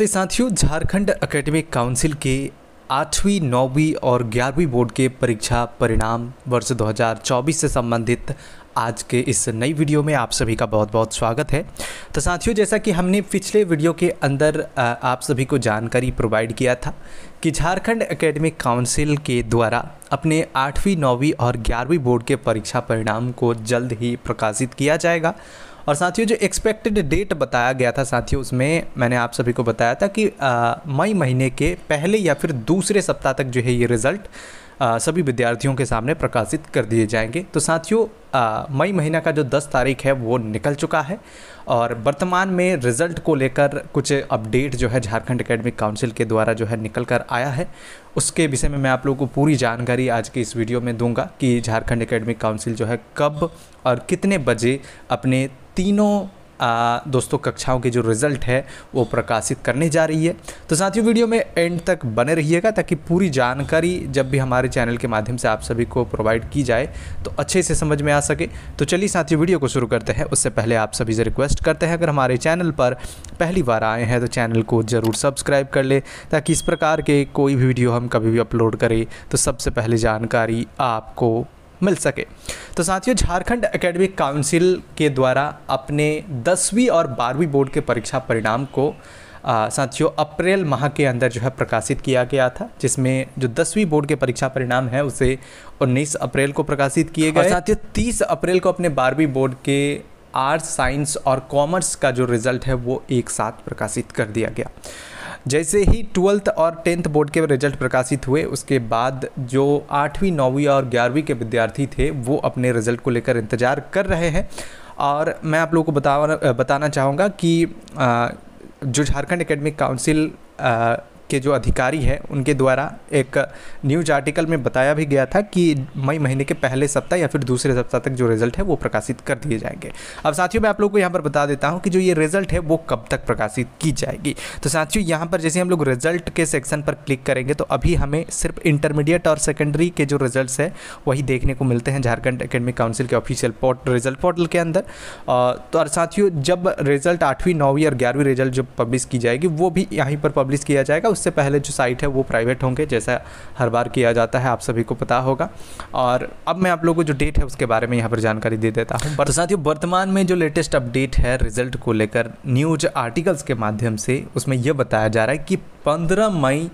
नमस्ते साथियों Jharkhand academic council के आठवीं नौवीं और ग्यारहवीं बोर्ड के परीक्षा परिणाम वर्ष 2024 से संबंधित आज के इस नई वीडियो में आप सभी का बहुत बहुत स्वागत है तो साथियों जैसा कि हमने पिछले वीडियो के अंदर आप सभी को जानकारी प्रोवाइड किया था कि झारखंड एकेडमिक काउंसिल के द्वारा अपने आठवीं नौवीं और ग्यारहवीं बोर्ड के परीक्षा परिणाम को जल्द ही प्रकाशित किया जाएगा और साथियों जो एक्सपेक्टेड डेट बताया गया था साथियों उसमें मैंने आप सभी को बताया था कि मई महीने के पहले या फिर दूसरे सप्ताह तक जो है ये रिज़ल्ट सभी विद्यार्थियों के सामने प्रकाशित कर दिए जाएंगे तो साथियों मई महीना का जो 10 तारीख है वो निकल चुका है और वर्तमान में रिज़ल्ट को लेकर कुछ अपडेट जो है झारखंड एकेडमिक काउंसिल के द्वारा जो है निकल कर आया है उसके विषय में मैं आप लोगों को पूरी जानकारी आज के इस वीडियो में दूंगा कि झारखंड एकेडमिक काउंसिल जो है कब और कितने बजे अपने तीनों आ, दोस्तों कक्षाओं के जो रिज़ल्ट है वो प्रकाशित करने जा रही है तो साथियों वीडियो में एंड तक बने रहिएगा ताकि पूरी जानकारी जब भी हमारे चैनल के माध्यम से आप सभी को प्रोवाइड की जाए तो अच्छे से समझ में आ सके तो चलिए साथियों वीडियो को शुरू करते हैं उससे पहले आप सभी से रिक्वेस्ट करते हैं अगर हमारे चैनल पर पहली बार आए हैं तो चैनल को ज़रूर सब्सक्राइब कर ले ताकि इस प्रकार के कोई भी वीडियो हम कभी भी अपलोड करें तो सबसे पहले जानकारी आपको मिल सके तो साथियों झारखंड एकेडमिक काउंसिल के द्वारा अपने दसवीं और बारहवीं बोर्ड के परीक्षा परिणाम को साथियों अप्रैल माह के अंदर जो है प्रकाशित किया गया था जिसमें जो दसवीं बोर्ड के परीक्षा परिणाम है उसे 19 अप्रैल को प्रकाशित किए गए साथियों 30 अप्रैल को अपने बारहवीं बोर्ड के आर्ट्स साइंस और कॉमर्स का जो रिज़ल्ट है वो एक साथ प्रकाशित कर दिया गया जैसे ही ट्वेल्थ और टेंथ बोर्ड के रिजल्ट प्रकाशित हुए उसके बाद जो आठवीं नौवीं और ग्यारहवीं के विद्यार्थी थे वो अपने रिजल्ट को लेकर इंतज़ार कर रहे हैं और मैं आप लोगों को बता बताना चाहूँगा कि जो झारखंड एकेडमिक काउंसिल के जो अधिकारी हैं उनके द्वारा एक न्यूज आर्टिकल में बताया भी गया था कि मई महीने के पहले सप्ताह या फिर दूसरे सप्ताह तक जो रिजल्ट है वो प्रकाशित कर दिए जाएंगे अब साथियों मैं आप लोग को यहाँ पर बता देता हूँ कि जो ये रिजल्ट है वो कब तक प्रकाशित की जाएगी तो साथियों यहाँ पर जैसे हम लोग रिजल्ट के सेक्शन पर क्लिक करेंगे तो अभी हमें सिर्फ इंटरमीडिएट और सेकेंडरी के जो रिजल्ट है वही देखने को मिलते हैं झारखंड अकेडमिक काउंसिल के ऑफिशियल पोर्ट रिजल्ट पोर्टल के अंदर तो और साथियों जब रिजल्ट आठवीं नौवीं और ग्यारहवीं रिजल्ट जब पब्लिश की जाएगी वो भी यहीं पर पब्लिश किया जाएगा उससे पहले जो साइट है वो प्राइवेट होंगे जैसा हर बार किया जाता है आप सभी को पता होगा और अब मैं आप लोगों को जो डेट है उसके बारे में यहाँ पर जानकारी दे देता हूँ तो साथियों वर्तमान में जो लेटेस्ट अपडेट है रिजल्ट को लेकर न्यूज आर्टिकल्स के माध्यम से उसमें यह बताया जा रहा है कि पंद्रह मई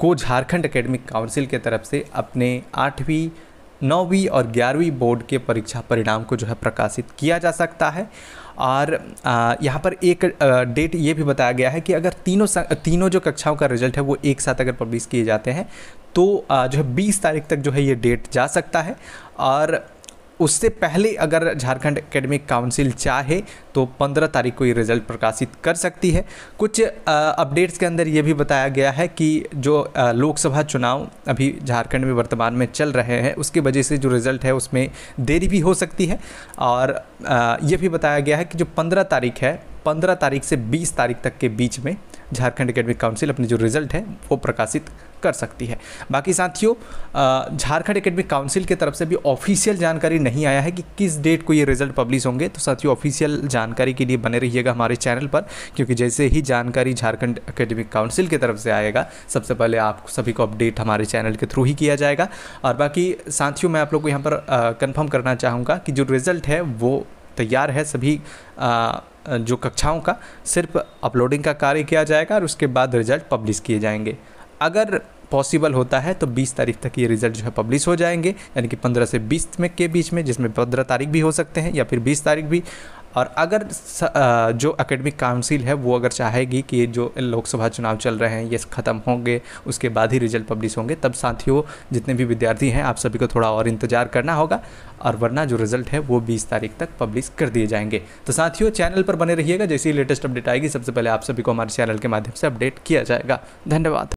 को झारखंड एकेडमिक काउंसिल के तरफ से अपने आठवीं नौवीं और ग्यारहवीं बोर्ड के परीक्षा परिणाम को जो है प्रकाशित किया जा सकता है और यहाँ पर एक डेट ये भी बताया गया है कि अगर तीनों तीनों जो कक्षाओं का रिजल्ट है वो एक साथ अगर पब्लिश किए जाते हैं तो जो है बीस तारीख तक जो है ये डेट जा सकता है और उससे पहले अगर झारखंड एकेडमिक काउंसिल चाहे तो 15 तारीख को ये रिज़ल्ट प्रकाशित कर सकती है कुछ अपडेट्स के अंदर ये भी बताया गया है कि जो लोकसभा चुनाव अभी झारखंड में वर्तमान में चल रहे हैं उसकी वजह से जो रिज़ल्ट है उसमें देरी भी हो सकती है और ये भी बताया गया है कि जो पंद्रह तारीख है पंद्रह तारीख से बीस तारीख तक के बीच में झारखंड एकेडमिक काउंसिल अपने जो रिज़ल्ट है वो प्रकाशित कर सकती है बाकी साथियों झारखंड एकेडमिक काउंसिल की तरफ से भी ऑफिशियल जानकारी नहीं आया है कि किस डेट को ये रिजल्ट पब्लिश होंगे तो साथियों ऑफिशियल जानकारी के लिए बने रहिएगा हमारे चैनल पर क्योंकि जैसे ही जानकारी झारखंड एकेडमिक काउंसिल की तरफ से आएगा सबसे पहले आप सभी को अपडेट हमारे चैनल के थ्रू ही किया जाएगा और बाकी साथियों मैं आप लोग को यहाँ पर कन्फर्म करना चाहूँगा कि जो रिज़ल्ट है वो तैयार है सभी आ, जो कक्षाओं का सिर्फ अपलोडिंग का कार्य किया जाएगा और उसके बाद रिजल्ट पब्लिश किए जाएंगे अगर पॉसिबल होता है तो 20 तारीख तक ये रिजल्ट जो है पब्लिश हो जाएंगे यानी कि 15 से 20 में के बीच में जिसमें 15 तारीख भी हो सकते हैं या फिर 20 तारीख भी और अगर जो एकेडमिक काउंसिल है वो अगर चाहेगी कि जो लोकसभा चुनाव चल रहे हैं ये ख़त्म होंगे उसके बाद ही रिजल्ट पब्लिश होंगे तब साथियों जितने भी विद्यार्थी हैं आप सभी को थोड़ा और इंतज़ार करना होगा और वरना जो रिजल्ट है वो 20 तारीख तक पब्लिश कर दिए जाएंगे तो साथियों चैनल पर बने रहिएगा ही लेटेस्ट अपडेट आएगी सबसे पहले आप सभी को हमारे चैनल के माध्यम से अपडेट किया जाएगा धन्यवाद